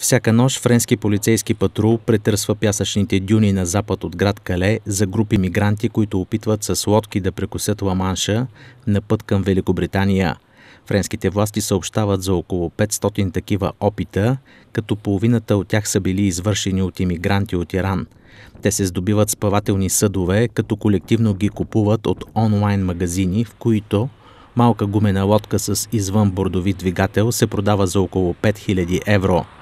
Всяка нощ френски полицейски патрул претърсва пясъчните дюни на запад от град Кале за групи мигранти, които опитват с лодки да прекусят Ламанша на път към Великобритания. Френските власти съобщават за около 500 такива опита, като половината от тях са били извършени от иммигранти от Иран. Те се здобиват с плавателни съдове, като колективно ги купуват от онлайн магазини, в които малка гумена лодка с извън бордови двигател се продава за около 5000 евро –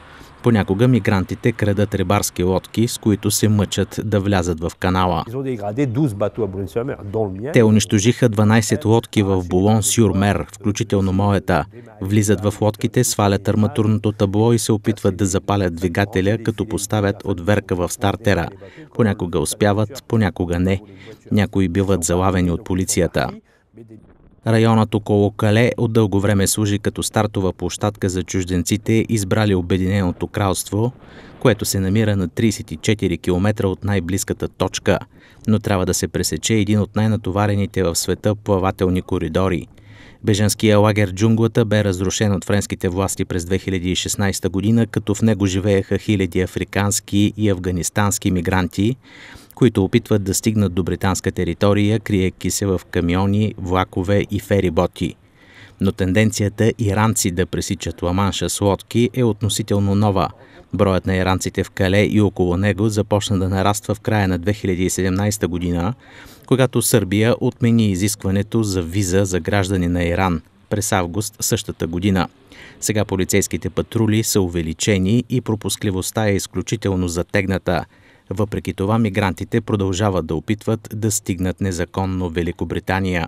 Понякога мигрантите крадат рибарски лодки, с които се мъчат да влязат в канала. Те унищожиха 12 лодки в Булон Сюрмер, включително моята. Влизат в лодките, свалят арматурното табло и се опитват да запалят двигателя, като поставят отверка в стартера. Понякога успяват, понякога не. Някои биват залавени от полицията. Районът около Кале от дълго време служи като стартова площадка за чужденците, избрали Обединеното кралство, което се намира на 34 км от най-близката точка, но трябва да се пресече един от най-натоварените в света плавателни коридори. Беженския лагер Джунглата бе разрушен от френските власти през 2016 година, като в него живееха хиляди африкански и афганистански мигранти, които опитват да стигнат до британска територия, криеки се в камиони, влакове и фериботи – но тенденцията иранци да пресичат Ламанша с лодки е относително нова. Броят на иранците в Кале и около него започна да нараства в края на 2017 година, когато Сърбия отмени изискването за виза за граждани на Иран през август същата година. Сега полицейските патрули са увеличени и пропускливостта е изключително затегната. Въпреки това мигрантите продължават да опитват да стигнат незаконно Великобритания.